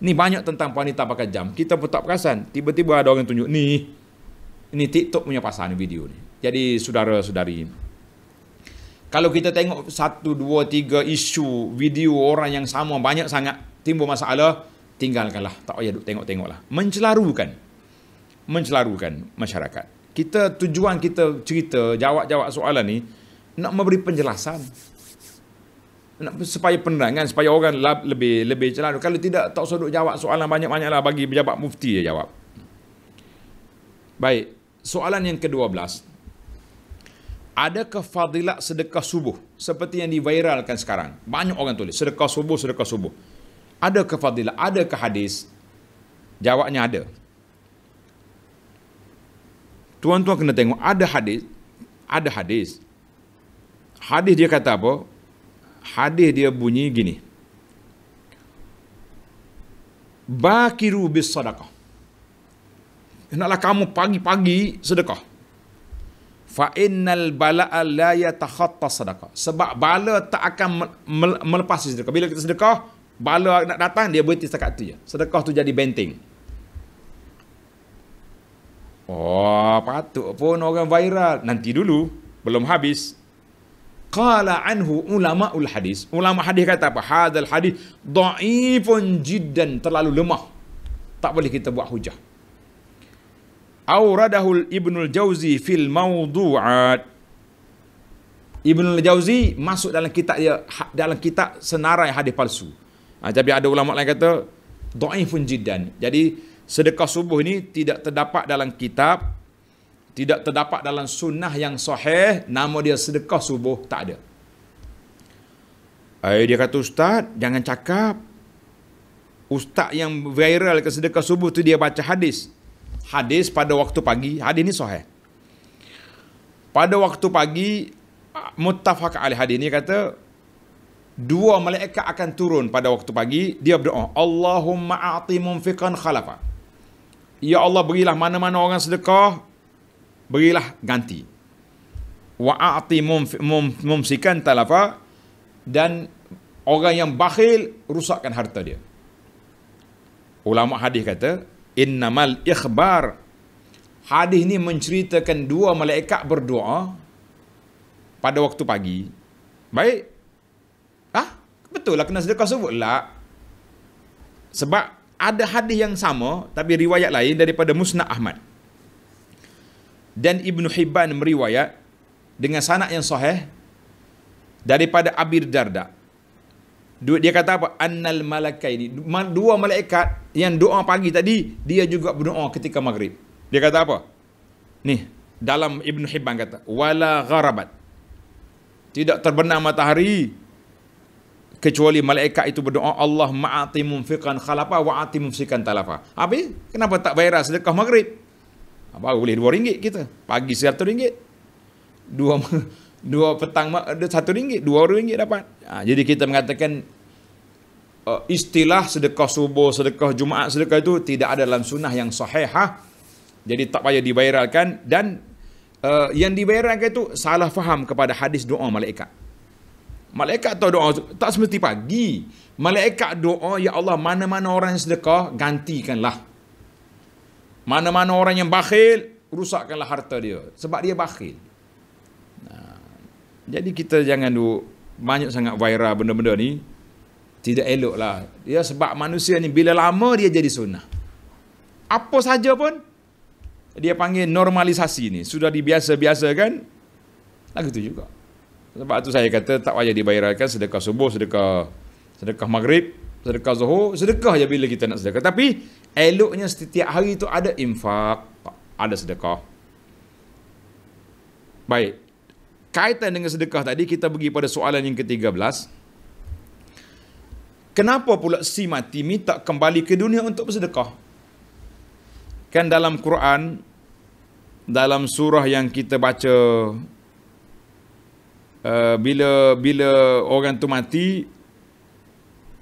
Ni banyak tentang wanita pakai jam. Kita pun tak perasan. Tiba-tiba ada orang tunjuk, ni. Ni TikTok punya pasangan video ni. Jadi, saudara-saudari. Kalau kita tengok satu, dua, tiga isu video orang yang sama banyak sangat timbul masalah, tinggalkanlah tak payah duk tengok-tengoklah mencelarukan mencelarukan masyarakat kita tujuan kita cerita jawab-jawab soalan ni nak memberi penjelasan nak supaya penerangan supaya orang lebih lebih celaru kalau tidak tak usah duk jawab soalan banyak-banyaklah bagi pejabat mufti je jawab baik soalan yang ke-12 Adakah fadilat sedekah subuh seperti yang diviralkan sekarang? Banyak orang tulis sedekah subuh, sedekah subuh ada ke fadilah, ada ke hadis? Jawabnya ada. Tuan-tuan kena tengok ada hadis, ada hadis. Hadis dia kata apa? Hadis dia bunyi gini. Bakiru bis sadaqah. Hendaklah kamu pagi-pagi sedekah. Fa innal bala'a la yatakhatta sadaqah. Sebab bala tak akan melepasi sedekah. Bila kita sedekah, bala nak datang dia berhenti setakat tu je sedekah tu jadi benteng oh patut pun orang viral nanti dulu belum habis qala anhu ulama ul hadis ulama hadis kata apa hadal hadis dhaifun jiddan terlalu lemah tak boleh kita buat hujah awradahu ibnul jauzi fil mawdu'at Ibnul Jauzi masuk dalam kitab dia dalam kitab senarai hadis palsu. Ha, tapi ada ulama lain kata daifun jiddan. Jadi sedekah subuh ini tidak terdapat dalam kitab, tidak terdapat dalam sunnah yang sahih, nama dia sedekah subuh tak ada. Ayah eh, dia kata ustaz, jangan cakap ustaz yang viral ke sedekah subuh tu dia baca hadis. Hadis pada waktu pagi, hadis ini sahih. Pada waktu pagi muttafaq alaih hadis ini kata dua malaikat akan turun pada waktu pagi dia berdoa Allahumma a'ti munfiqan khalafa ya Allah berilah mana-mana orang sedekah berilah ganti wa a'ti mumsikan talafa dan orang yang bakhil rusakkan harta dia ulama hadis kata innamal ikhbar hadis ni menceritakan dua malaikat berdoa pada waktu pagi baik Betul lah kena sedekah sufuk lah. Sebab ada hadis yang sama tapi riwayat lain daripada Musnad Ahmad. Dan Ibnu Hibban meriwayat dengan sanad yang sahih daripada Abir Darda. Dia kata apa? Annal malakaini. Dua malaikat yang doa pagi tadi, dia juga berdoa ketika maghrib. Dia kata apa? Ni, dalam Ibn Hibban kata, wala gharabat. Tidak terbenam matahari kecuali malaikat itu berdoa Allah ma'ati munfiqan khalafa wa ati munfiqan talafa. Habis kenapa tak bayar sedekah maghrib? Ah, baru boleh dua ringgit kita. Pagi satu ringgit. Dua dua petang ada satu ringgit. Dua ringgit dapat. Ha, jadi kita mengatakan uh, istilah sedekah subuh, sedekah jumaat, sedekah itu tidak ada dalam sunnah yang sahihah. Jadi tak payah dibayarkan dan uh, yang dibayarkan itu salah faham kepada hadis doa malaikat. Malaikat tahu doa tak semesti pagi. Malaikat doa, Ya Allah, mana-mana orang yang sedekah, gantikanlah. Mana-mana orang yang bakhil, rusakkanlah harta dia. Sebab dia bakhil. Nah, jadi kita jangan duk banyak sangat viral benda-benda ni. Tidak elok lah. Ya, sebab manusia ni bila lama dia jadi sunnah. Apa saja pun, dia panggil normalisasi ni. Sudah dibiasa-biasakan, Lagi tu juga. Sebab itu saya kata tak payah dibayarkan sedekah subuh, sedekah sedekah maghrib, sedekah zuhur, sedekah je bila kita nak sedekah. Tapi eloknya setiap hari itu ada infak, ada sedekah. Baik. Kaitan dengan sedekah tadi kita pergi pada soalan yang ke-13. Kenapa pula si mati minta kembali ke dunia untuk bersedekah? Kan dalam Quran dalam surah yang kita baca uh, bila bila orang tu mati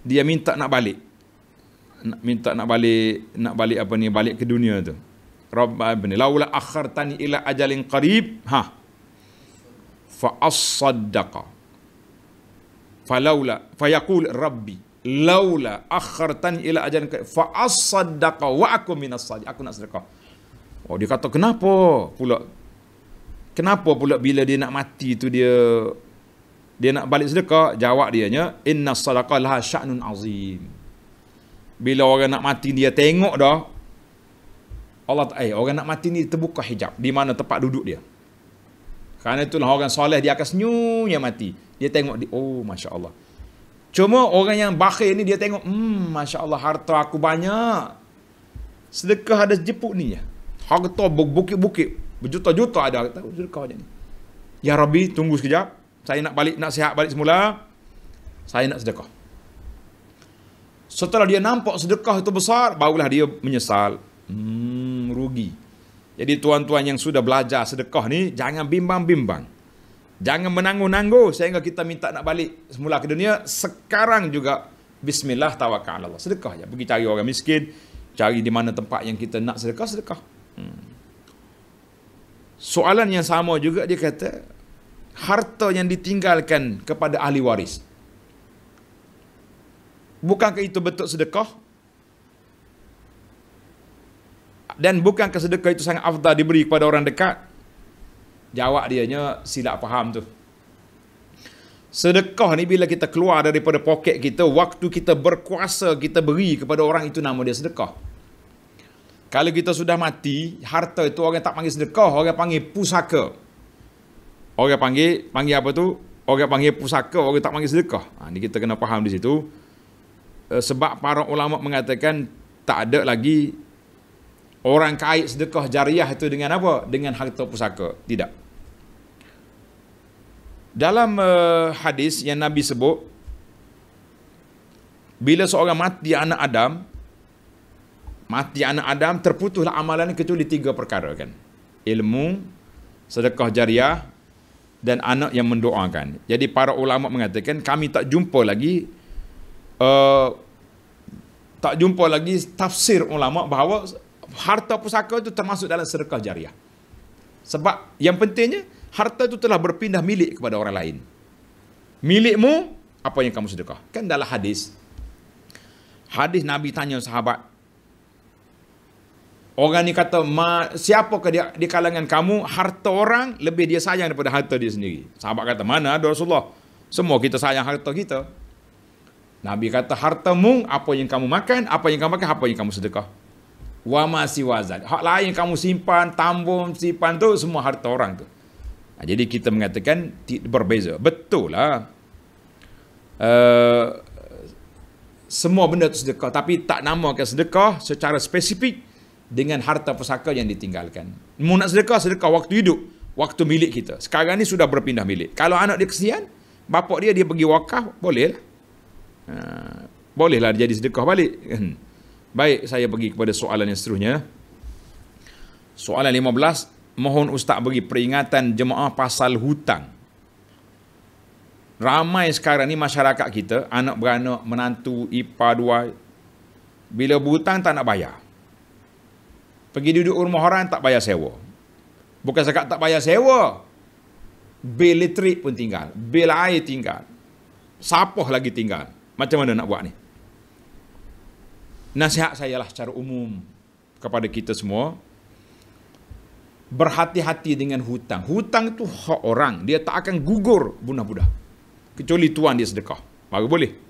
dia minta nak balik nak minta nak balik nak balik apa ni balik ke dunia tu rabb ibn laula akhartani ila ajalin qarib ha fa as laula, fa fayaqul rabbi laula akhartan ila ajal fa as-saddaqa wa akum min as-sadiq aku nak sedekah oh dia kata kenapa pula kenapa pula bila dia nak mati tu dia dia nak balik sedekah jawab dia nya inna sadaqah laha sya'nun azim bila orang nak mati dia tengok dah Allah eh orang nak mati ni terbuka hijab di mana tempat duduk dia kerana itulah orang soleh dia akan senyum yang mati dia tengok di oh masya Allah cuma orang yang bakhil ni dia tengok hmm masya Allah harta aku banyak sedekah ada jepuk ni ya harta berbukit-bukit Berjuta-juta ada kata zulkah ni. Ya Rabbi, tunggu sekejap. Saya nak balik, nak sihat balik semula. Saya nak sedekah. Setelah dia nampak sedekah itu besar, barulah dia menyesal. Hmm, rugi. Jadi tuan-tuan yang sudah belajar sedekah ni, jangan bimbang-bimbang. Jangan menangguh-nangguh sehingga kita minta nak balik semula ke dunia. Sekarang juga, bismillah tawakal Allah. Sedekah je. Pergi cari orang miskin, cari di mana tempat yang kita nak sedekah, sedekah. Hmm. Soalan yang sama juga dia kata harta yang ditinggalkan kepada ahli waris. Bukankah itu bentuk sedekah? Dan bukankah sedekah itu sangat afdal diberi kepada orang dekat? Jawab dia nya silap faham tu. Sedekah ni bila kita keluar daripada poket kita, waktu kita berkuasa kita beri kepada orang itu nama dia sedekah. Kalau kita sudah mati, harta itu orang tak panggil sedekah, orang panggil pusaka. Orang panggil, panggil apa tu? Orang panggil pusaka, orang tak panggil sedekah. Ha, ini kita kena faham di situ. Eh, sebab para ulama mengatakan tak ada lagi orang kait sedekah jariah itu dengan apa? Dengan harta pusaka. Tidak. Dalam eh, hadis yang Nabi sebut, bila seorang mati anak Adam, mati anak Adam terputuslah amalan kecuali tiga perkara kan ilmu sedekah jariah dan anak yang mendoakan jadi para ulama mengatakan kami tak jumpa lagi uh, tak jumpa lagi tafsir ulama bahawa harta pusaka itu termasuk dalam sedekah jariah sebab yang pentingnya harta itu telah berpindah milik kepada orang lain milikmu apa yang kamu sedekah kan dalam hadis hadis nabi tanya sahabat Orang ni kata, Ma, siapa ke di, kalangan kamu, harta orang lebih dia sayang daripada harta dia sendiri. Sahabat kata, mana ada Rasulullah? Semua kita sayang harta kita. Nabi kata, hartamu, apa yang kamu makan, apa yang kamu makan, apa yang kamu sedekah. Wa masih wazan. Hak lain kamu simpan, tambung, simpan tu, semua harta orang tu. Nah, ha, jadi kita mengatakan berbeza. Betul lah. Uh, semua benda tu sedekah. Tapi tak namakan sedekah secara spesifik dengan harta pusaka yang ditinggalkan. Mu nak sedekah, sedekah waktu hidup. Waktu milik kita. Sekarang ni sudah berpindah milik. Kalau anak dia kesian, bapak dia dia pergi wakaf, boleh lah. Ha, boleh lah jadi sedekah balik. Baik, saya pergi kepada soalan yang seterusnya. Soalan 15. Mohon ustaz bagi peringatan jemaah pasal hutang. Ramai sekarang ni masyarakat kita, anak beranak, menantu, ipar dua, bila berhutang tak nak bayar. Pergi duduk rumah orang tak bayar sewa. Bukan sekat tak bayar sewa. Bil elektrik pun tinggal. Bil air tinggal. Sapoh lagi tinggal. Macam mana nak buat ni? Nasihat saya lah secara umum kepada kita semua. Berhati-hati dengan hutang. Hutang tu hak orang. Dia tak akan gugur bunah-budah. Kecuali tuan dia sedekah. Baru boleh.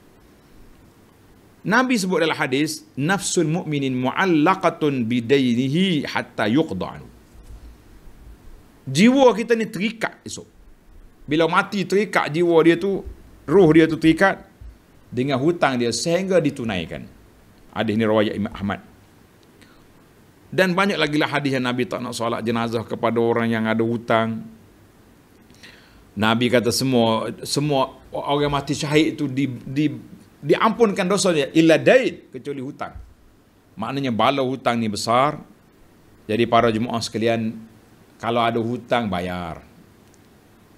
Nabi sebut dalam hadis, nafsun mukminin mu'allaqatun bidainihi hatta yuqda'an. Jiwa kita ni terikat esok. Bila mati terikat jiwa dia tu, ruh dia tu terikat dengan hutang dia sehingga ditunaikan. Hadis ni riwayat Imam Ahmad. Dan banyak lagi lah hadis yang Nabi tak nak solat jenazah kepada orang yang ada hutang. Nabi kata semua semua orang mati syahid tu di, di diampunkan dosanya illa daid kecuali hutang. Maknanya bala hutang ni besar. Jadi para jemaah sekalian kalau ada hutang bayar.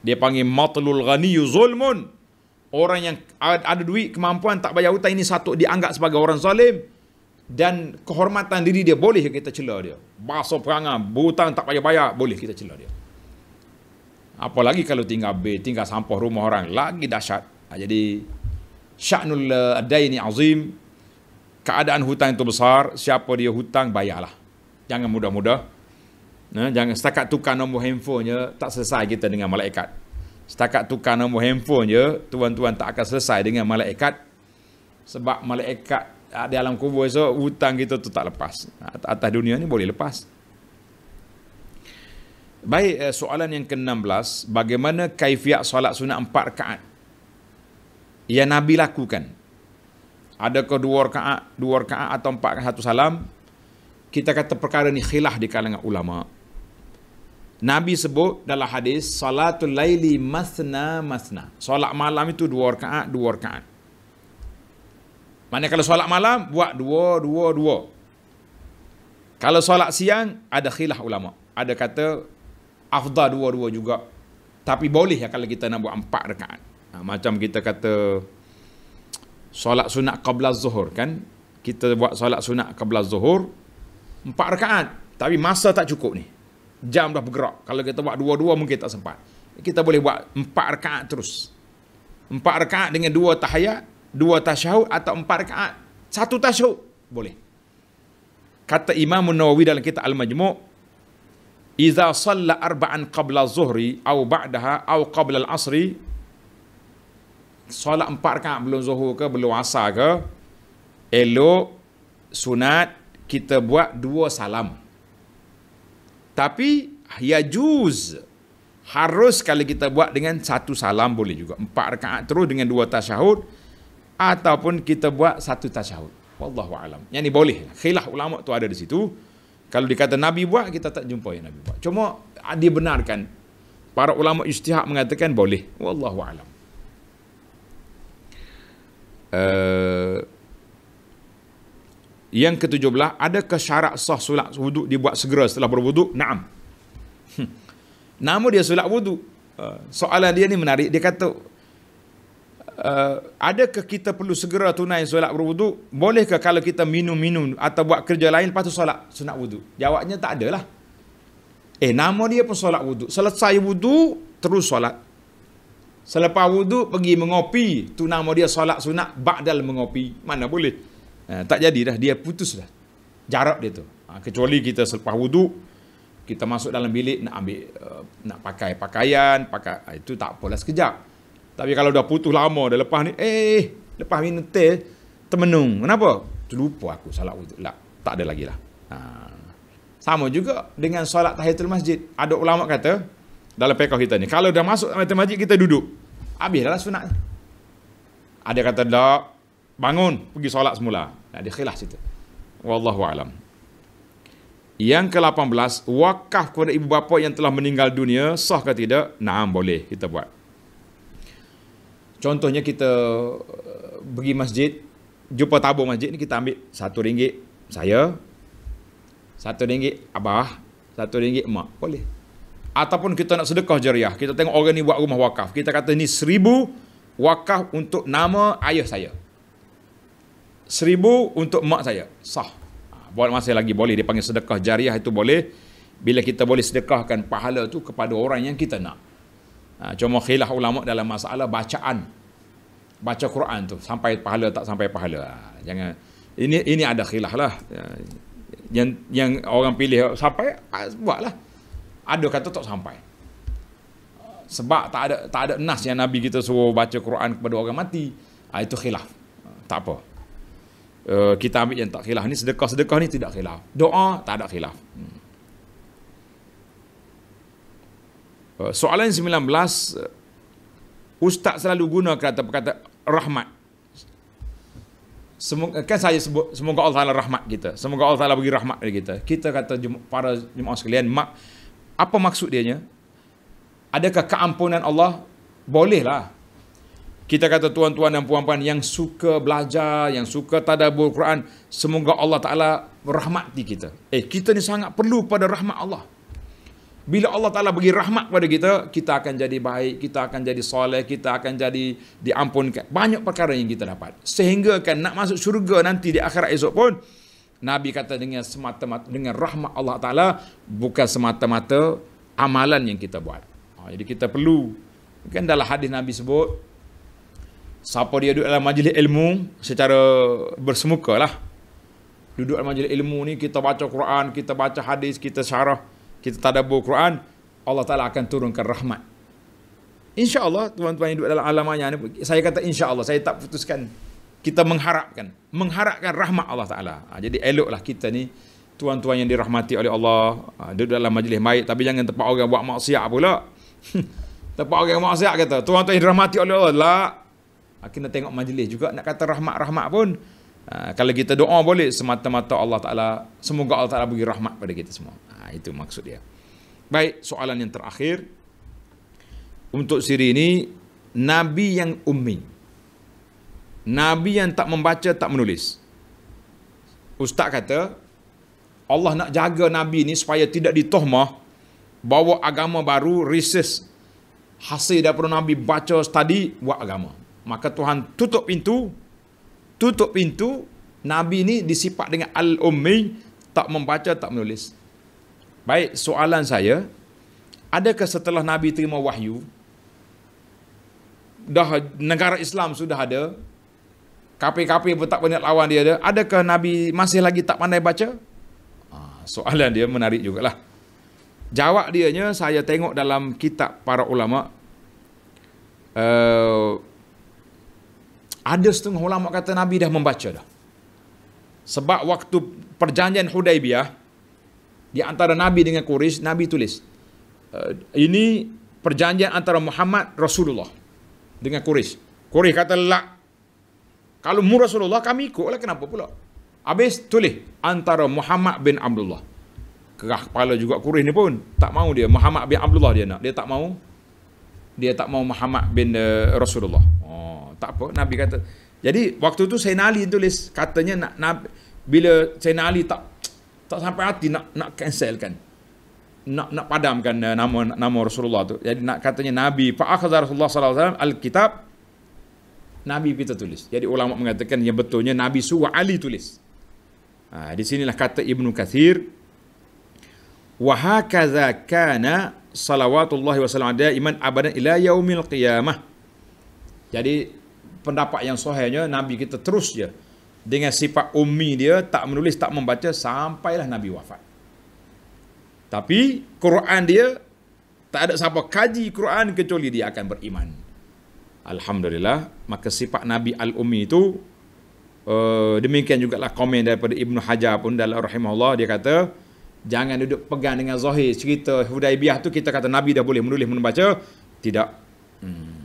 Dia panggil matlul ghaniyu zulmun. Orang yang ada duit kemampuan tak bayar hutang ini satu dianggap sebagai orang zalim dan kehormatan diri dia boleh kita cela dia. Bahasa perangai, hutang tak payah bayar boleh kita cela dia. Apalagi kalau tinggal B, tinggal sampah rumah orang lagi dahsyat. Ha, jadi sya'nul eh, adaini azim keadaan hutang itu besar siapa dia hutang bayarlah jangan mudah-mudah nah, eh, jangan setakat tukar nombor handphonenya tak selesai kita dengan malaikat setakat tukar nombor handphonenya tuan-tuan tak akan selesai dengan malaikat sebab malaikat ah, di alam kubur esok hutang kita tu tak lepas atas dunia ni boleh lepas Baik, eh, soalan yang ke-16, bagaimana kaifiat solat sunat empat rakaat? yang Nabi lakukan. Ada ke dua rakaat, dua rakaat atau empat ke satu salam, kita kata perkara ni khilaf di kalangan ulama. Nabi sebut dalam hadis salatul laili masna masna. Solat malam itu dua rakaat, dua rakaat. Mana kalau solat malam buat dua, dua, dua. Kalau solat siang ada khilaf ulama. Ada kata afdal dua-dua juga. Tapi boleh ya kalau kita nak buat empat rakaat. Ha, macam kita kata solat sunat qabla zuhur kan? Kita buat solat sunat qabla zuhur empat rakaat tapi masa tak cukup ni. Jam dah bergerak. Kalau kita buat dua-dua mungkin tak sempat. Kita boleh buat empat rakaat terus. Empat rakaat dengan dua tahayat, dua tasyahud atau empat rakaat satu tasyahud boleh. Kata Imam Nawawi dalam kitab Al-Majmu' Iza salla arba'an qabla zuhri Au ba'daha Au qabla al-asri solat empat rakaat belum zuhur ke belum asar ke elok sunat kita buat dua salam tapi ya juz harus kalau kita buat dengan satu salam boleh juga empat rakaat terus dengan dua tasyahud ataupun kita buat satu tasyahud wallahu alam yang ni boleh khilaf ulama tu ada di situ kalau dikata nabi buat kita tak jumpa yang nabi buat cuma dibenarkan para ulama ijtihad mengatakan boleh wallahu alam Eh, yang ke-17, adakah syarat sah solat wuduk dibuat segera setelah berwuduk? Naam. Hmm. Nama dia solat wuduk. Uh, eh, soalan dia ni menarik. Dia kata, uh, adakah kita perlu segera tunai solat berwuduk? Bolehkah kalau kita minum-minum atau buat kerja lain lepas tu solat sunat wuduk? Jawabnya tak adalah. Eh, nama dia pun solat wuduk. Selesai wuduk, terus solat. Selepas wuduk pergi mengopi, tu nama dia solat sunat ba'dal mengopi. Mana boleh? Ha, tak jadi dah, dia putus dah. Jarak dia tu. Ha, kecuali kita selepas wuduk, kita masuk dalam bilik nak ambil, uh, nak pakai pakaian, pakai ha, itu tak apalah sekejap. Tapi kalau dah putus lama, dah lepas ni, eh, lepas minum teh, temenung. Kenapa? Terlupa aku solat wuduk. tak lah, tak ada lagi lah. Ha. Sama juga dengan solat tahiyatul masjid. Ada ulama kata, dalam pekau kita ni. Kalau dah masuk dalam masjid, kita duduk. Habislah sunat. Ada kata tak, bangun, pergi solat semula. Tak ada khilaf situ. Wallahu alam. Yang ke-18, wakaf kepada ibu bapa yang telah meninggal dunia, sah ke tidak? Nah boleh kita buat. Contohnya kita eh, pergi masjid, jumpa tabung masjid ni kita ambil satu ringgit saya, satu ringgit abah, satu ringgit mak. Boleh ataupun kita nak sedekah jariah. Kita tengok orang ni buat rumah wakaf. Kita kata ni seribu wakaf untuk nama ayah saya. Seribu untuk mak saya. Sah. Ha, buat masa lagi boleh. Dia panggil sedekah jariah itu boleh. Bila kita boleh sedekahkan pahala tu kepada orang yang kita nak. Ha, cuma khilaf ulama' dalam masalah bacaan. Baca Quran tu. Sampai pahala tak sampai pahala. Ha, jangan. Ini ini ada khilaf lah. yang, yang orang pilih sampai buatlah. lah ada kata tak sampai sebab tak ada tak ada nas yang nabi kita suruh baca Quran kepada orang mati ah, itu khilaf tak apa eh, kita ambil yang tak khilaf ini sedekah-sedekah ni tidak khilaf doa tak ada khilaf hmm. eh, soalan 19 eh, ustaz selalu guna kata kata rahmat Semoga, kan saya sebut semoga Allah Ta'ala rahmat kita semoga Allah Ta'ala bagi rahmat kepada kita kita kata para jemaah sekalian mak apa maksud dia? Adakah keampunan Allah? Bolehlah. Kita kata tuan-tuan dan puan-puan yang suka belajar, yang suka tadabur Quran, semoga Allah Ta'ala rahmati kita. Eh, kita ni sangat perlu pada rahmat Allah. Bila Allah Ta'ala bagi rahmat kepada kita, kita akan jadi baik, kita akan jadi soleh, kita akan jadi diampunkan. Banyak perkara yang kita dapat. Sehingga kan nak masuk syurga nanti di akhirat esok pun, Nabi kata dengan semata-mata dengan rahmat Allah Taala bukan semata-mata amalan yang kita buat. Ha, jadi kita perlu kan dalam hadis Nabi sebut siapa dia duduk dalam majlis ilmu secara bersemuka lah. Duduk dalam majlis ilmu ni kita baca Quran, kita baca hadis, kita syarah, kita tadabbur Quran, Allah Taala akan turunkan rahmat. Insya-Allah tuan-tuan yang duduk dalam alamanya ni saya kata insya-Allah saya tak putuskan kita mengharapkan mengharapkan rahmat Allah Taala. Ha, jadi eloklah kita ni tuan-tuan yang dirahmati oleh Allah ha, duduk dalam majlis baik tapi jangan tempat orang buat maksiat pula. tempat orang yang maksiat kata tuan-tuan yang dirahmati oleh Allah lah. Ha, kita tengok majlis juga nak kata rahmat-rahmat pun ha, kalau kita doa boleh semata-mata Allah Taala semoga Allah Taala bagi rahmat pada kita semua. Ha, itu maksud dia. Baik, soalan yang terakhir untuk siri ini Nabi yang ummi Nabi yang tak membaca, tak menulis. Ustaz kata, Allah nak jaga Nabi ni supaya tidak ditohmah, bawa agama baru, research, hasil daripada Nabi baca, study, buat agama. Maka Tuhan tutup pintu, tutup pintu, Nabi ni disipat dengan Al-Ummi, tak membaca, tak menulis. Baik, soalan saya, adakah setelah Nabi terima wahyu, dah negara Islam sudah ada, kapi-kapi pun tak banyak lawan dia ada. Adakah Nabi masih lagi tak pandai baca? Ah, soalan dia menarik jugalah. Jawab dia nya saya tengok dalam kitab para ulama uh, ada setengah ulama kata Nabi dah membaca dah. Sebab waktu perjanjian Hudaibiyah di antara Nabi dengan Quraisy Nabi tulis uh, ini perjanjian antara Muhammad Rasulullah dengan Quraisy. Quraisy kata lah kalau mu Rasulullah kami ikutlah kenapa pula? Habis tulis antara Muhammad bin Abdullah. Kerah kepala juga kurih ni pun tak mau dia Muhammad bin Abdullah dia nak. Dia tak mau. Dia tak mau Muhammad bin uh, Rasulullah. Oh, tak apa Nabi kata. Jadi waktu tu Sayyidina Ali tulis katanya nak Nabi, bila Sayyidina Ali tak tak sampai hati nak nak cancelkan nak nak padamkan uh, nama nama Rasulullah tu. Jadi nak katanya Nabi fa akhadha Rasulullah sallallahu alaihi wasallam alkitab Nabi kita tulis. Jadi ulama mengatakan yang betulnya Nabi suruh Ali tulis. Ha, di sinilah kata Ibnu Kathir. Wahakadha kana salawatullahi wasallam ada iman abadan ila yaumil qiyamah. Jadi pendapat yang sahihnya Nabi kita terus je. Dengan sifat ummi dia tak menulis, tak membaca sampailah Nabi wafat. Tapi Quran dia tak ada siapa kaji Quran kecuali dia akan beriman. Alhamdulillah maka sifat Nabi al umi itu uh, demikian juga lah komen daripada Ibnu Hajar pun dalam rahimahullah dia kata jangan duduk pegang dengan zohir cerita Hudaibiyah tu kita kata Nabi dah boleh menulis membaca tidak hmm.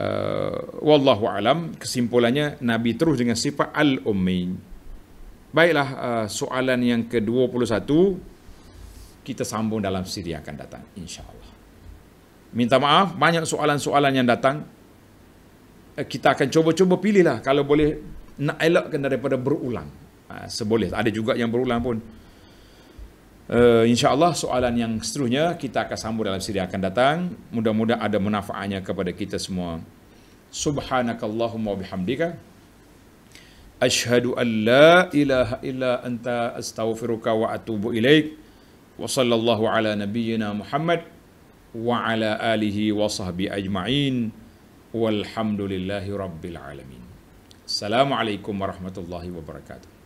Uh, wallahu alam kesimpulannya Nabi terus dengan sifat al umi baiklah uh, soalan yang ke-21 kita sambung dalam siri akan datang insyaAllah Minta maaf, banyak soalan-soalan yang datang. Eh, kita akan cuba-cuba pilihlah kalau boleh nak elakkan daripada berulang. Ha, seboleh, ada juga yang berulang pun. Uh, InsyaAllah soalan yang seterusnya kita akan sambung dalam siri akan datang. Mudah-mudahan ada manfaatnya kepada kita semua. Subhanakallahumma bihamdika. Ashadu an la ilaha illa anta astaghfiruka wa atubu ilaik. Wa sallallahu ala nabiyyina Muhammad wa ala alihi wa sahbi ajma'in walhamdulillahi rabbil alamin. Assalamualaikum warahmatullahi wabarakatuh.